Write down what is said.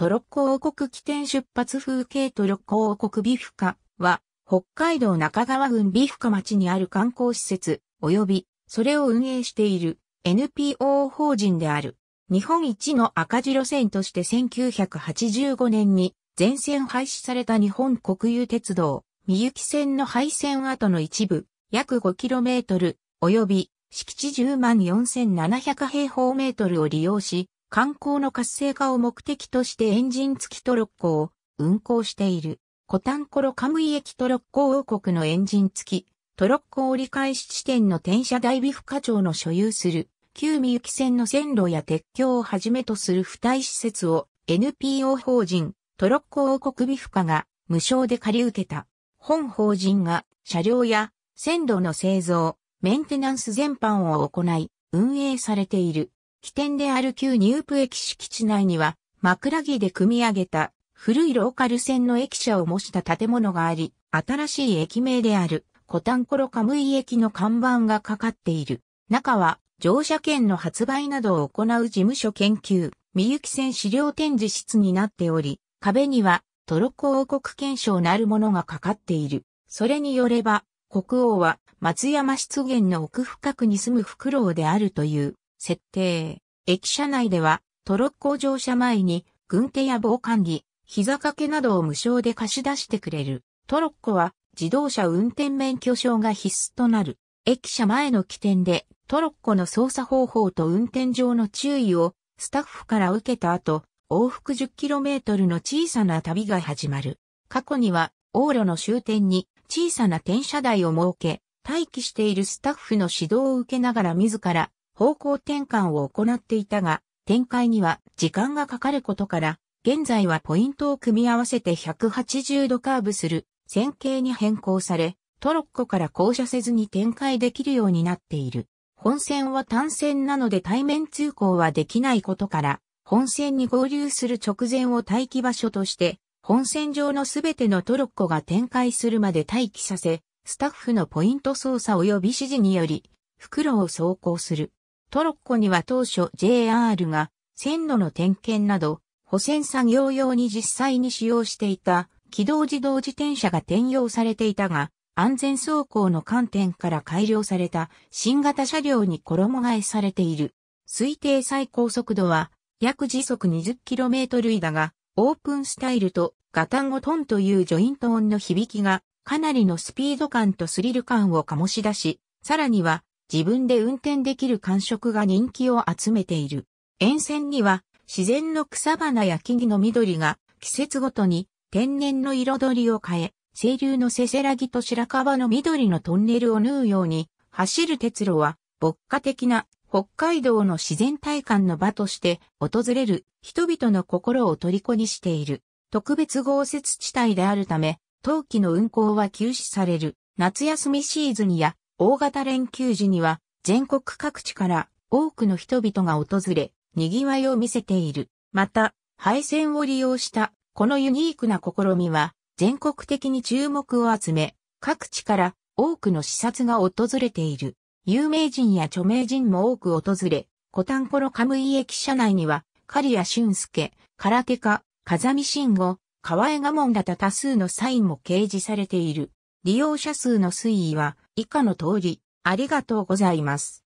トロッコ王国起点出発風景トロッコ王国ビフカは、北海道中川郡ビフカ町にある観光施設、及び、それを運営している NPO 法人である。日本一の赤字路線として1985年に全線廃止された日本国有鉄道、三行線の廃線跡の一部、約 5km、及び敷地10万4700平方メートルを利用し、観光の活性化を目的としてエンジン付きトロッコを運行している。コタンコロカムイ駅トロッコ王国のエンジン付き、トロッコ折り返し地点の転車台フ課長の所有する、旧三行線の線路や鉄橋をはじめとする付帯施設を NPO 法人、トロッコ王国フ深が無償で借り受けた。本法人が車両や線路の製造、メンテナンス全般を行い、運営されている。起点である旧ニュープ駅敷地内には、枕木で組み上げた古いローカル線の駅舎を模した建物があり、新しい駅名である、コタンコロカムイ駅の看板がかかっている。中は、乗車券の発売などを行う事務所研究、みゆき線資料展示室になっており、壁には、トロッコ王国憲章なるものがかかっている。それによれば、国王は松山湿原の奥深くに住むフクロウであるという設定。駅舎内では、トロッコ乗車前に、軍手や防寒着、膝掛けなどを無償で貸し出してくれる。トロッコは、自動車運転免許証が必須となる。駅舎前の起点で、トロッコの操作方法と運転上の注意を、スタッフから受けた後、往復 10km の小さな旅が始まる。過去には、往路の終点に小さな転車台を設け、待機しているスタッフの指導を受けながら自ら方向転換を行っていたが、展開には時間がかかることから、現在はポイントを組み合わせて180度カーブする線形に変更され、トロッコから降車せずに展開できるようになっている。本線は単線なので対面通行はできないことから、本線に合流する直前を待機場所として、本線上のすべてのトロッコが展開するまで待機させ、スタッフのポイント操作及び指示により、袋を走行する。トロッコには当初 JR が線路の点検など保線作業用に実際に使用していた軌道自動自転車が転用されていたが、安全走行の観点から改良された新型車両に衣替えされている。推定最高速度は約時速 20km だが、オープンスタイルとガタンゴトンというジョイント音の響きがかなりのスピード感とスリル感を醸し出し、さらには自分で運転できる感触が人気を集めている。沿線には自然の草花や木々の緑が季節ごとに天然の彩りを変え、清流のせせらぎと白樺の緑のトンネルを縫うように、走る鉄路は、牧歌的な北海道の自然体感の場として訪れる人々の心を虜にしている。特別豪雪地帯であるため、冬季の運行は休止される。夏休みシーズンや大型連休時には全国各地から多くの人々が訪れ、賑わいを見せている。また、配線を利用したこのユニークな試みは全国的に注目を集め、各地から多くの視察が訪れている。有名人や著名人も多く訪れ、コタンコロカムイ駅舎内には、刈谷俊介、空手家、風見慎吾、河江我門だた多数のサインも掲示されている。利用者数の推移は、以下の通り、ありがとうございます。